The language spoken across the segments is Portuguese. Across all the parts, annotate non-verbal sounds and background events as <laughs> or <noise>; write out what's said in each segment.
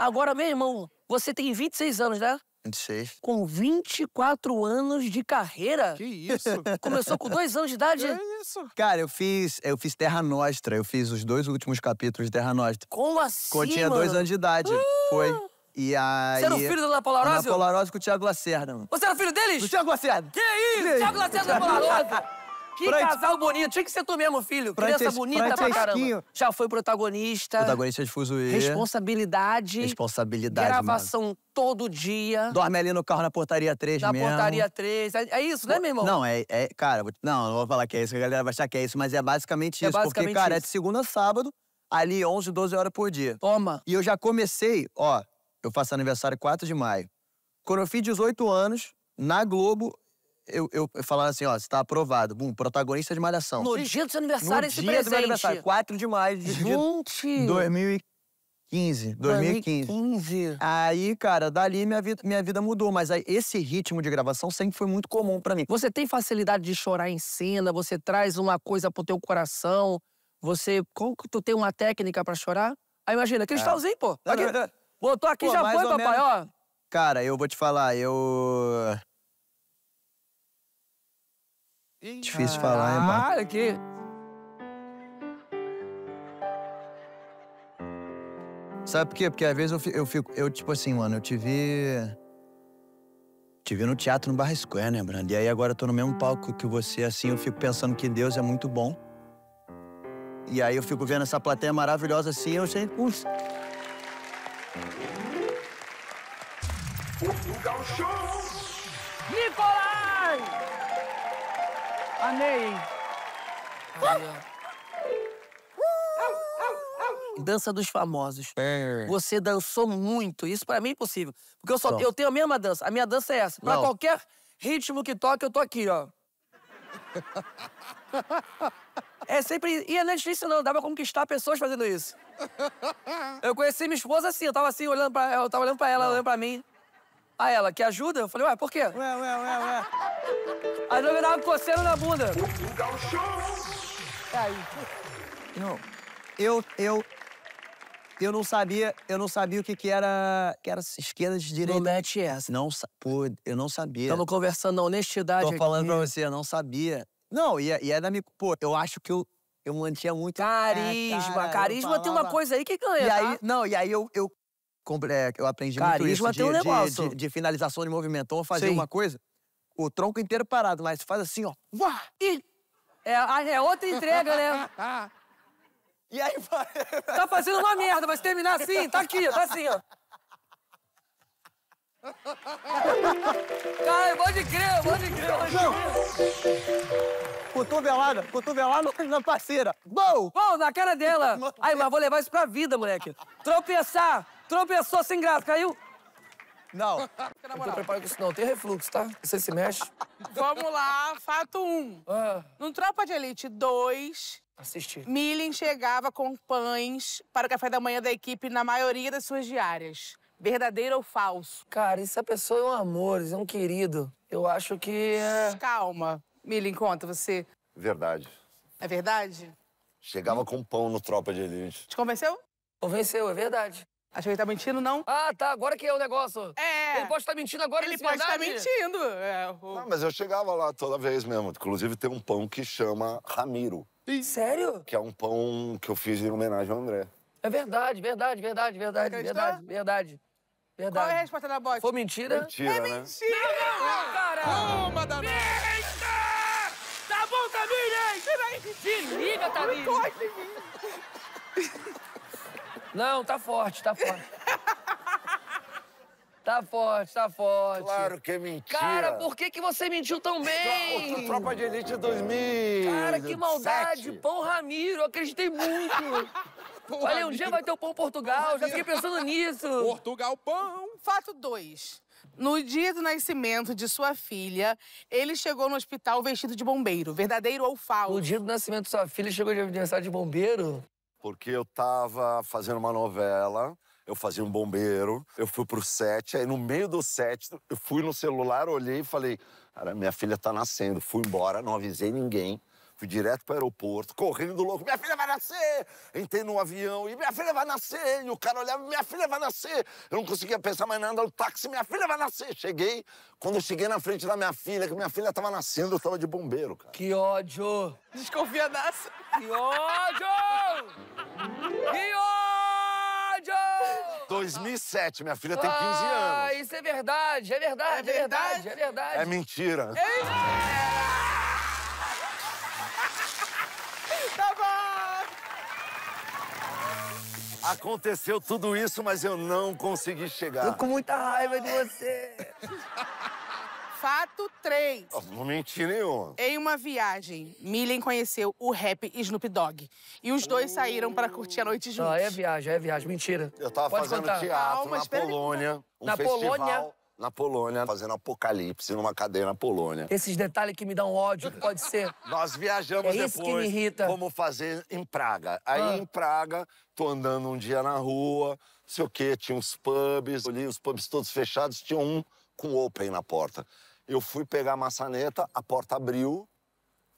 Agora, meu irmão, você tem 26 anos, né? 26. Com 24 anos de carreira. Que isso? Começou com dois anos de idade? Que isso? Cara, eu fiz, eu fiz Terra Nostra. Eu fiz os dois últimos capítulos de Terra Nostra. Como assim? Quando tinha mano? dois anos de idade. Ah! Foi. E aí. Você era o filho da Polarosa? Polarosa com o Thiago Lacerda, mano. Você era filho deles? Do Thiago Lacerda. Que isso? Thiago Lacerda da Polarosa. Que Prate... casal bonito. Tinha que ser tu mesmo, filho. Prate... Criança bonita Prate... pra caramba. Já foi protagonista. Protagonista de Fuzuê. Responsabilidade. Responsabilidade, Gravação mano. todo dia. Dorme ali no carro na portaria 3 na mesmo. Na portaria 3. É, é isso, né, meu irmão? Não, é... é cara, não, não vou falar que é isso, que a galera vai achar que é isso, mas é basicamente é isso. Basicamente porque, cara, é isso. é de segunda a sábado, ali 11, 12 horas por dia. Toma. E eu já comecei, ó, eu faço aniversário 4 de maio. Quando eu fiz 18 anos, na Globo, eu, eu falando assim, ó, você tá aprovado. Bum, protagonista de Malhação. No dia do seu aniversário, no esse dia presente. do meu aniversário, 4 de maio de 2015. 2015. 2015. Aí, cara, dali minha vida, minha vida mudou. Mas aí, esse ritmo de gravação sempre foi muito comum para mim. Você tem facilidade de chorar em cena? Você traz uma coisa pro teu coração? Você. Como que tu tem uma técnica para chorar? Aí ah, imagina, cristalzinho, é. pô. Aqui, botou aqui, pô, já foi, papai, menos... ó. Cara, eu vou te falar, eu. É difícil falar, hein, mano? Ah, que... Sabe por quê? Porque às vezes eu fico, eu fico, eu tipo assim, mano, eu te vi... Te vi no teatro no Barra Square, né, Brando? E aí agora eu tô no mesmo palco que você, assim, eu fico pensando que Deus é muito bom. E aí eu fico vendo essa plateia maravilhosa assim, eu sei... show, Nicolai! Amei! Dança dos famosos. É. Você dançou muito. Isso para mim é impossível. Porque eu só eu tenho a mesma dança. A minha dança é essa. Para qualquer ritmo que toque, eu tô aqui, ó. <laughs> É sempre. E não é difícil, não. Dá pra conquistar pessoas fazendo isso. Eu conheci minha esposa assim, eu tava assim, olhando pra, eu tava olhando pra ela, não. olhando pra mim. A ah, ela, quer ajuda? Eu falei, ué, por quê? Ué, ué, ué, ué. Aí eu me dava coceira na bunda. É aí. Não. Eu, eu, eu não sabia, eu não sabia o que, que era, que era esquerda de direita. Não mete essa. Não, pô, eu não sabia. Estamos conversando na honestidade Tô falando pra você, eu não sabia. Não, e, é, e era é me... Pô, eu acho que eu, eu mantinha muito... Carisma, é, cara, carisma tem uma coisa aí que ganha, e tá? aí, Não, e aí eu, eu é, eu aprendi Carisma muito isso. Carisma tem um negócio. De, de, de, finalização de movimento. Então, fazer uma coisa, o tronco inteiro parado, mas faz assim, ó. Uá! E... É, é outra entrega, né? <laughs> e aí vai... <laughs> Tá fazendo uma merda, mas terminar assim, tá aqui, tá assim, ó. Cara, de crer, pode crer, de crer. Cotovelada, cotovelada na parceira. Bom! Bom, na cara dela. <laughs> Aí, mas vou levar isso pra vida, moleque. Tropeçar, Tropeçou é sem graça, caiu. Não. <laughs> Não tô preparado com isso, não. Tem refluxo, tá? Você se mexe. Vamos lá, fato Um. Ah. No Tropa de Elite 2. Assistir. Millen chegava com pães para o café da manhã da equipe na maioria das suas diárias. Verdadeiro ou falso? Cara, essa é pessoa é um amor, é um querido. Eu acho que. É... Calma. Millen, conta você. Verdade. É verdade? Chegava com pão no Tropa de Elite. Te convenceu? Convenceu, é verdade. Acho que ele tá mentindo, não? Ah, tá. Agora que é o negócio. É. Ele pode estar tá mentindo agora, ele pode estar tá mentindo. É, o... Não, mas eu chegava lá toda vez mesmo. Inclusive, tem um pão que chama Ramiro. Sim. Sério? Que é um pão que eu fiz em homenagem ao André. É verdade, verdade, verdade, verdade, verdade, verdade. Verdade. Qual é a resposta da bote? Foi mentira? É mentira é né? mentira! Não, não, não, cara! Toma, danada! Mentira! Tá bom, Tamires? Se liga, Tamires! Não encosta mim! Não, tá forte, tá forte. <laughs> Tá forte, tá forte. Claro que é mentira. Cara, por que, que você mentiu tão bem? Tropa de Elite 2000. Cara, que maldade. Pão Ramiro, eu acreditei muito. <laughs> Pão Falei, um dia vai ter o Pão Portugal, pão já fiquei pensando <laughs> nisso. Portugal Pão. Fato 2. No dia do nascimento de sua filha, ele chegou no hospital vestido de bombeiro. Verdadeiro ou falso? No dia do nascimento de sua filha, chegou de aniversário de bombeiro? porque eu tava fazendo uma novela, eu fazia um bombeiro, eu fui pro set, aí no meio do set, eu fui no celular, olhei e falei, cara, minha filha tá nascendo, fui embora, não avisei ninguém. Fui direto pro aeroporto, correndo louco. Minha filha vai nascer! Entrei no avião e minha filha vai nascer! E o cara olhava, minha filha vai nascer! Eu não conseguia pensar mais nada, o táxi, minha filha vai nascer! Cheguei, quando eu cheguei na frente da minha filha, que minha filha tava nascendo, eu tava de bombeiro, cara. Que ódio! Desconfiadaça! Que ódio! ódio! 2007, minha filha tem 15 ah, anos. Ah, isso é verdade, é verdade, é, é verdade, é verdade. É mentira. É... Tá bom! Aconteceu tudo isso, mas eu não consegui chegar. Tô com muita raiva de você. <laughs> Fato 3. Oh, não menti nenhuma. Né, em uma viagem, Millen conheceu o rap Snoop Dogg. E os dois saíram para curtir a noite ah, é juntos. Não, é viagem, é viagem. Mentira. Eu tava Pode fazendo contar. teatro Calma, na Polônia. Um na festival. Polônia? na Polônia, fazendo apocalipse numa cadeia na Polônia. Esses detalhes que me dão ódio, pode ser. <laughs> Nós viajamos é isso depois. Que me irrita. Como fazer em Praga. Aí ah. em Praga, tô andando um dia na rua, sei o quê, tinha uns pubs, ali os pubs todos fechados, tinha um com open na porta. Eu fui pegar a maçaneta, a porta abriu,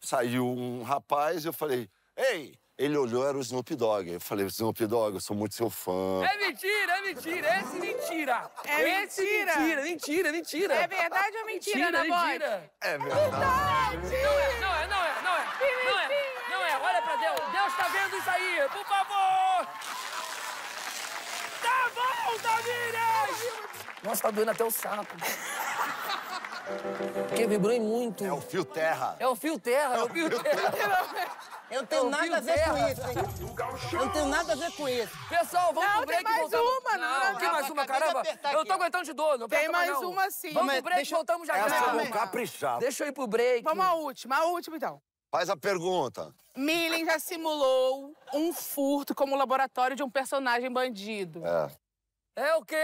saiu um rapaz e eu falei, ei! Ele olhou, era o Snoop Dogg. Eu falei, Snoop Dogg, eu sou muito seu fã. É mentira, é mentira, esse é mentira. É esse é mentira. mentira, mentira, mentira. É verdade ou mentira, mentira na mentira. É verdade. É não é, não é, não é, não é. Não é, não é, olha pra Deus. Deus tá vendo isso aí, por favor. Tá bom, Tamires! Nossa, tá doendo até o saco. Porque vibrou em muito. É o fio terra. É o fio terra, é, é o fio terra. Eu não tenho é nada a ver com isso, hein? Eu não tenho nada a ver com isso. Pessoal, vamos não, pro break. Tem mais voltamos... uma, não. Não, não tem mais uma, caramba. Eu tô aguentando de dor, não Tem mais uma, sim. Vamos pro break, deixa... voltamos já. Essa eu é vou caprichar. Deixa eu ir pro break. Vamos à última, a última, então. Faz a pergunta. Millen já simulou um furto como laboratório de um personagem bandido. É. É o quê?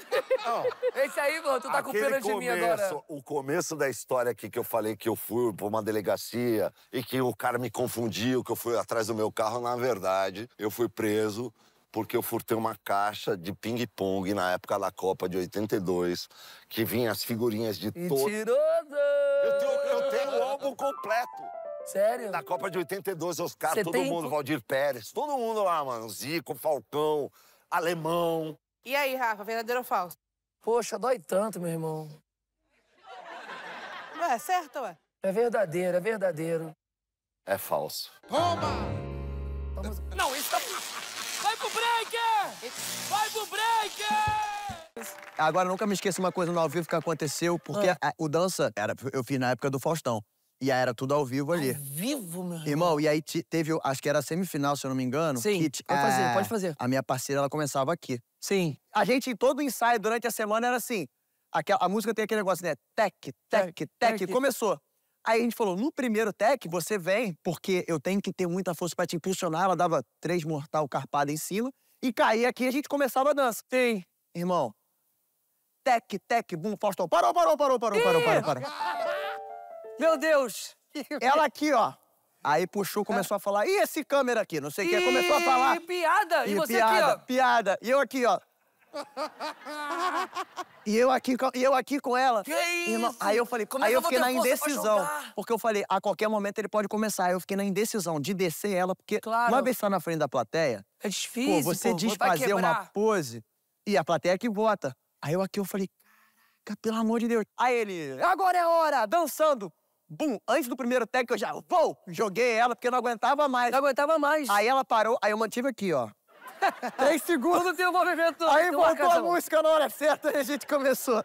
<laughs> Esse aí, mano, tu tá com pena de mim agora. O começo da história aqui que eu falei que eu fui pra uma delegacia e que o cara me confundiu, que eu fui atrás do meu carro, na verdade, eu fui preso porque eu furtei uma caixa de ping-pong na época da Copa de 82, que vinha as figurinhas de todos. Mentiroso! Eu tenho, eu tenho o álbum completo. Sério? Na Copa de 82, os caras, todo tem... mundo, Valdir Pérez, todo mundo lá, mano. Zico, Falcão, Alemão. E aí, Rafa, verdadeiro ou falso? Poxa, dói tanto, meu irmão. Não é certo, ué? É verdadeiro, é verdadeiro. É falso. Toma! Não, isso tá... Vai pro break! Vai pro break! Agora, nunca me esqueço uma coisa no ao vivo que aconteceu, porque ah. a, o dança, era, eu fiz na época do Faustão. E aí era tudo ao vivo ali. Ao vivo, meu irmão? Irmão, e aí teve, acho que era a semifinal, se eu não me engano. Sim, que, pode é, fazer, pode fazer. A minha parceira, ela começava aqui. Sim. A gente, todo o ensaio durante a semana era assim. Aquela, a música tem aquele negócio, né? Tec, tec, tec, Começou. Aí a gente falou, no primeiro tec, você vem, porque eu tenho que ter muita força para te impulsionar. Ela dava três mortal carpada em cima. E caía aqui e a gente começava a dança. Sim. Irmão, tec, tec, bum, Faustão. Parou, parou, parou, parou, parou, parou, parou. Meu Deus! Ela aqui, ó. Aí puxou, começou a falar, e esse câmera aqui, não sei o que, começou a falar. E piada, e, e você piada, aqui, ó. Piada, e eu aqui, ó. E eu aqui, eu aqui com ela. Que Irmão, isso? Aí eu falei, Como é aí eu, eu fiquei na indecisão. Porque eu falei, a qualquer momento ele pode começar. Aí eu fiquei na indecisão de descer ela, porque claro. uma vez só na frente da plateia. É difícil. Pô, você pô, diz fazer uma pose e a plateia que bota. Aí eu aqui eu falei, caraca, pelo amor de Deus. Aí ele, agora é hora, dançando bum, antes do primeiro tag eu já, vou, joguei ela porque não aguentava mais. Não aguentava mais. Aí ela parou, aí eu mantive aqui, ó. <laughs> Três segundos. Tudo tem movimento. Aí botou a música na hora certa e a gente começou.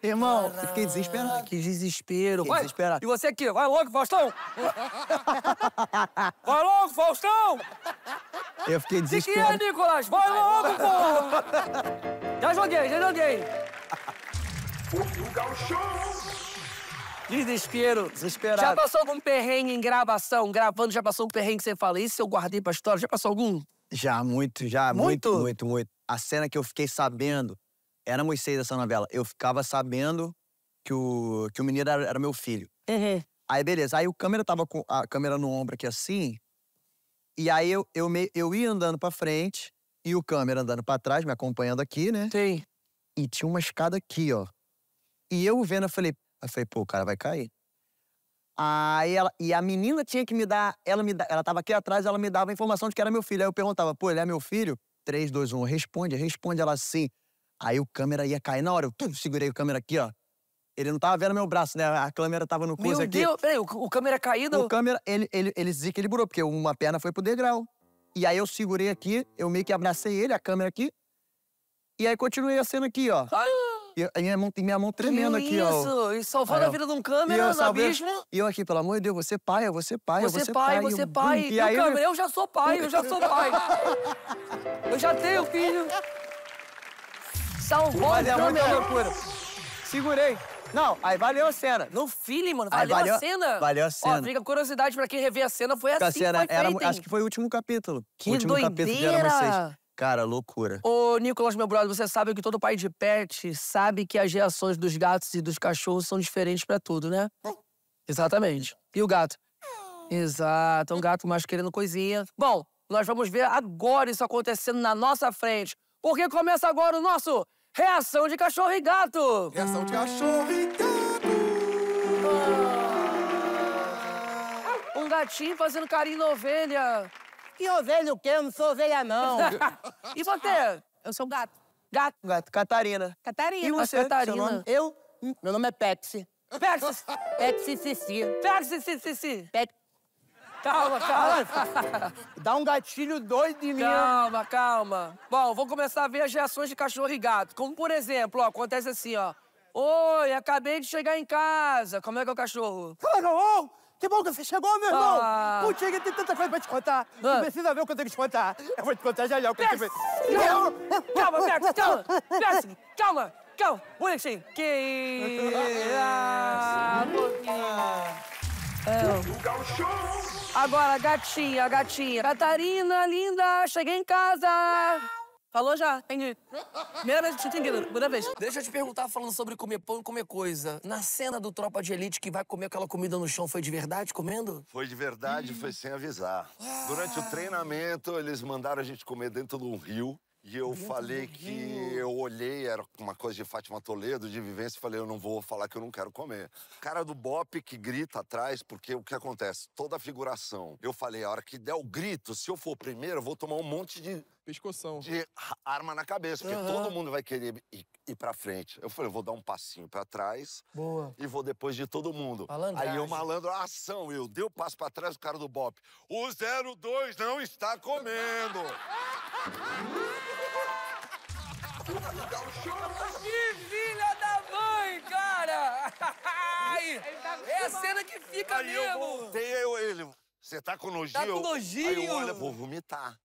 Irmão, eu fiquei desesperado. Que desespero, fiquei desesperado. E você aqui, vai logo, Faustão! <laughs> vai logo, Faustão! Eu fiquei desesperado. O que é, Nicolas? Vai logo, pô! já joguei, já joguei. O show. Desespero, desesperado. Já passou algum perrengue em gravação, gravando? Já passou um perrengue que você fala, isso eu guardei pra história? Já passou algum? Já, muito, já. Muito? Muito, muito, muito. A cena que eu fiquei sabendo, era Moisés essa novela, eu ficava sabendo que o, que o menino era, era meu filho. Uhum. Aí, beleza. Aí o câmera tava com a câmera no ombro aqui assim, e aí eu, eu, me, eu ia andando pra frente e o câmera andando pra trás, me acompanhando aqui, né? Sim. E tinha uma escada aqui, ó. E eu vendo, eu falei, Aí falei, pô, o cara vai cair. Aí ela, e a menina tinha que me dar, ela me ela tava aqui atrás, ela me dava a informação de que era meu filho. Aí eu perguntava, pô, ele é meu filho? 3, 2, 1, responde, responde ela assim. Aí o câmera ia cair na hora, eu tum, segurei o câmera aqui, ó. Ele não tava vendo meu braço, né? A câmera tava no coisa aqui. Meu Deus, o, o câmera caído? O câmera, ele, ele, ele desequilibrou, porque uma perna foi pro degrau. E aí eu segurei aqui, eu meio que abracei ele, a câmera aqui. E aí continuei a cena aqui, ó. Ai. E a minha mão, minha mão tremendo que aqui, isso? ó. Isso, e salvando a vida de um câmera no salve... abismo. E eu aqui, pelo amor de Deus, você pai, eu vou ser pai, você eu vou ser pai. Você pai, pai. E, e aí, câmera, eu... eu já sou pai, eu já sou pai. <laughs> eu já tenho filho. Salvou Olha, o câmera. Olha, loucura. Segurei. Não, aí valeu a cena. No feeling, mano. Valeu, valeu, a cena. Valeu a cena. Ó, fica curiosidade pra quem rever a cena, foi assim a cena que foi era, feita, Acho que foi o último capítulo. Que o último doideira. capítulo de Era Vocês. Cara, loucura. Ô, Nicolas, meu brother, você sabe que todo pai de pet sabe que as reações dos gatos e dos cachorros são diferentes para tudo, né? Exatamente. E o gato? Exato, é um gato mais querendo coisinha. Bom, nós vamos ver agora isso acontecendo na nossa frente, porque começa agora o nosso Reação de Cachorro e Gato. Reação de Cachorro e Gato. Ah! Um gatinho fazendo carinho na ovelha. Que ovelha o quê? Eu não sou ovelha, não. <laughs> e você? Eu sou gato. Gato. Gato. Catarina. Catarina. E você? Catarina. Seu nome? Eu? Meu nome é Pepsi. Pepsi. Pepsi Cici. Pepsi Cici. Pepsi. Calma, calma. Dá um gatilho doido em mim. Calma, calma. Bom, vou começar a ver as reações de cachorro e gato. Como, por exemplo, ó, acontece assim, ó. Oi, acabei de chegar em casa. Como é que é o cachorro? É é calma, que bom que você chegou, meu irmão! Ah. Putinha, tem tanta coisa pra te contar. Ah. Não precisa ver o que eu tenho que te contar. Eu vou te contar já já o que eu tenho Calma, Max, calma! calma! Calma! Olha isso aí. Que... Ah, é. Agora, gatinha, gatinha. Catarina, linda, cheguei em casa. Falou já, entendi. Primeira vez que tinha entendido, primeira vez. Deixa eu te perguntar, falando sobre comer pão e comer coisa. Na cena do Tropa de Elite que vai comer aquela comida no chão, foi de verdade comendo? Foi de verdade, hum. foi sem avisar. Ah. Durante o treinamento, eles mandaram a gente comer dentro de um rio. E eu falei que eu olhei, era uma coisa de Fátima Toledo, de vivência, e falei, eu não vou falar que eu não quero comer. Cara do Bop que grita atrás, porque o que acontece? Toda a figuração. Eu falei, a hora que der o grito, se eu for primeiro, eu vou tomar um monte de. Pescoção. De arma na cabeça, porque uhum. todo mundo vai querer ir, ir pra frente. Eu falei, eu vou dar um passinho pra trás. Boa. E vou depois de todo mundo. Aí eu malandro, a ação, eu dei o um passo pra trás, o cara do Bop. O 02 não está comendo! <laughs> Que filha da mãe, cara! Tá <laughs> é a cena que fica aí mesmo! Eu voltei, eu, ele. Você tá com nojinho? Tá com nojinho? Aí eu olho, vou vomitar.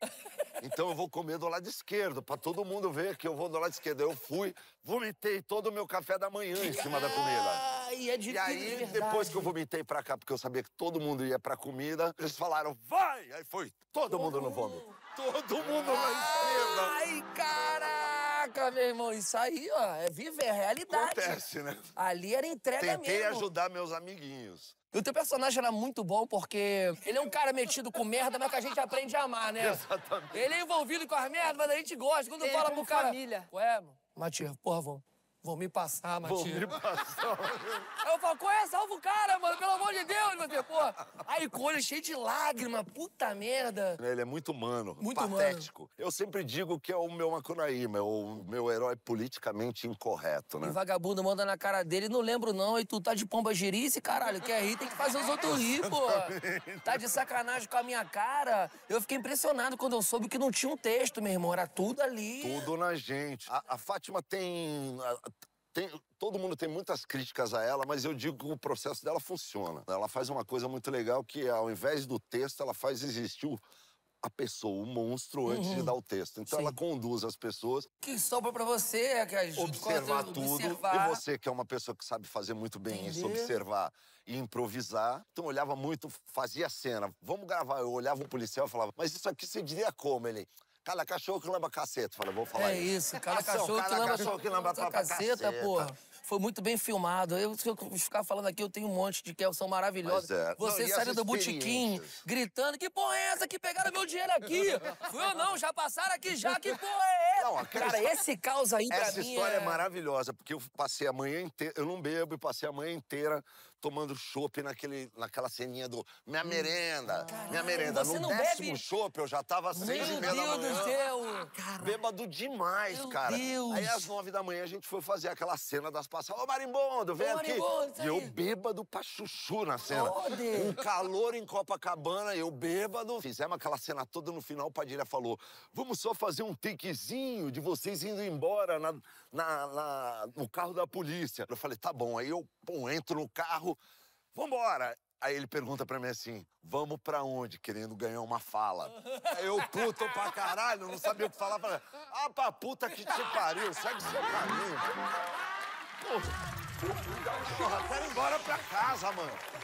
Então eu vou comer do lado esquerdo, pra todo mundo ver que eu vou do lado esquerdo. Eu fui, vomitei todo o meu café da manhã em cima da comida. é de e aí, depois que eu vomitei pra cá, porque eu sabia que todo mundo ia pra comida, eles falaram, vai! Aí foi todo mundo no vômito. Todo mundo na esquerda. Ai, cara! Caraca, meu irmão, isso aí, ó, é viver, é realidade. Acontece, né? Ali era entrega Tentei mesmo. Tentei ajudar meus amiguinhos. E o teu personagem era muito bom porque ele é um cara metido com merda, mas que a gente aprende a amar, né? Exatamente. Ele é envolvido com as merdas, mas a gente gosta. Quando ele fala pro cara. Família. Ué, mano. Matias, porra, vamos. Vão me passar, Matias. Vão me passar. Aí eu falo, qual é? Salva o cara, mano, pelo amor de Deus, Matias, pô. Aí colha cheio de lágrima, puta merda. Ele é muito humano, muito patético. Humano. Eu sempre digo que é o meu Macunaíma, é o meu herói politicamente incorreto, né? E vagabundo manda na cara dele, não lembro não, e tu tá de pomba girice, caralho, quer rir, tem que fazer os outros rir, <laughs> pô. Tá de sacanagem com a minha cara. Eu fiquei impressionado quando eu soube que não tinha um texto, meu irmão, era tudo ali. Tudo na gente. A, a Fátima tem... Tem, todo mundo tem muitas críticas a ela, mas eu digo que o processo dela funciona. Ela faz uma coisa muito legal que, é, ao invés do texto, ela faz existir o, a pessoa, o monstro, antes uhum. de dar o texto. Então Sim. ela conduz as pessoas. Que sobra para você é que ajuda observar tudo. Observar. E você, que é uma pessoa que sabe fazer muito bem isso, observar e improvisar. Então eu olhava muito, fazia cena. Vamos gravar. Eu olhava o policial e falava, mas isso aqui você diria como? Ele Cala cachorro que lamba caceta. Falei, vou falar É isso, cala cachorro, que, lamba, cachorro que lamba caceta, caceta. porra. Foi muito bem filmado. Eu, se eu ficar falando aqui, eu tenho um monte de que são maravilhosos. É. Você saiu do botequim gritando: que porra é essa que pegaram meu dinheiro aqui? <laughs> Fui eu não, já passaram aqui já, que porra é essa? Não, Cara, esse caos aí pra essa mim. Essa história é... é maravilhosa, porque eu passei a manhã inteira, eu não bebo, e passei a manhã inteira tomando chopp naquele, naquela ceninha do minha hum. merenda, minha merenda. No décimo chopp eu já tava sem e da manhã. Meu Deus do céu! bêbado demais, Meu cara. Deus. Aí às nove da manhã a gente foi fazer aquela cena das passagens. Ô marimbondo, vem Ô, aqui. Marimbondo, e eu bêbado pra chuchu na cena. Deus. um calor em Copacabana, eu bêbado. Fizemos aquela cena toda no final, o Padilha falou, vamos só fazer um takezinho de vocês indo embora na, na, na, no carro da polícia. Eu falei, tá bom. Aí eu Pum, entro no carro, vambora! Aí ele pergunta pra mim assim, vamos pra onde? Querendo ganhar uma fala. Aí eu, puto pra caralho, não sabia o que falar. Falei, ah, pra puta que te pariu, segue seu caminho. Porra, quero ir embora pra casa, mano.